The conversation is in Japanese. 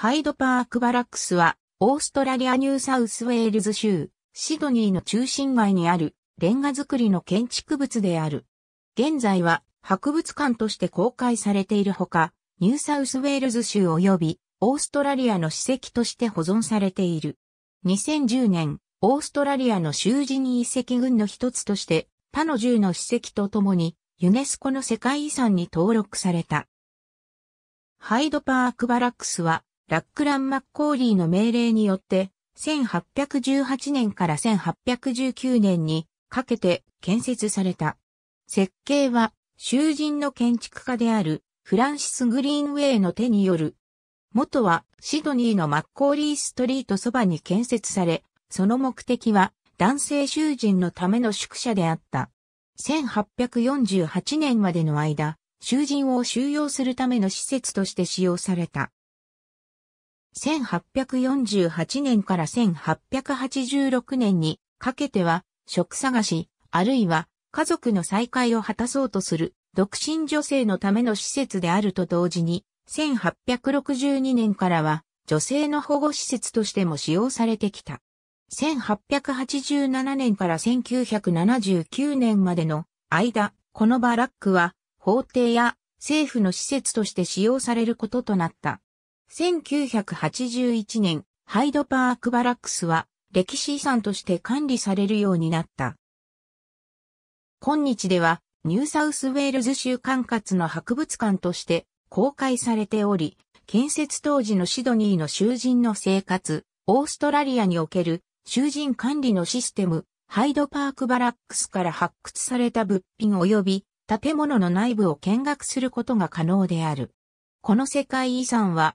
ハイドパークバラックスは、オーストラリアニューサウスウェールズ州、シドニーの中心街にある、レンガ造りの建築物である。現在は、博物館として公開されているほか、ニューサウスウェールズ州及び、オーストラリアの史跡として保存されている。2010年、オーストラリアの囚人遺跡群の一つとして、他の10の史跡とともに、ユネスコの世界遺産に登録された。ハイドパークバラックスは、ラックラン・マッコーリーの命令によって、1818年から1819年にかけて建設された。設計は囚人の建築家であるフランシス・グリーンウェイの手による。元はシドニーのマッコーリーストリートそばに建設され、その目的は男性囚人のための宿舎であった。1848年までの間、囚人を収容するための施設として使用された。1848年から1886年にかけては、職探し、あるいは家族の再会を果たそうとする独身女性のための施設であると同時に、1862年からは女性の保護施設としても使用されてきた。1887年から1979年までの間、このバラックは法廷や政府の施設として使用されることとなった。1981年、ハイドパークバラックスは歴史遺産として管理されるようになった。今日ではニューサウスウェールズ州管轄の博物館として公開されており、建設当時のシドニーの囚人の生活、オーストラリアにおける囚人管理のシステム、ハイドパークバラックスから発掘された物品及び建物の内部を見学することが可能である。この世界遺産は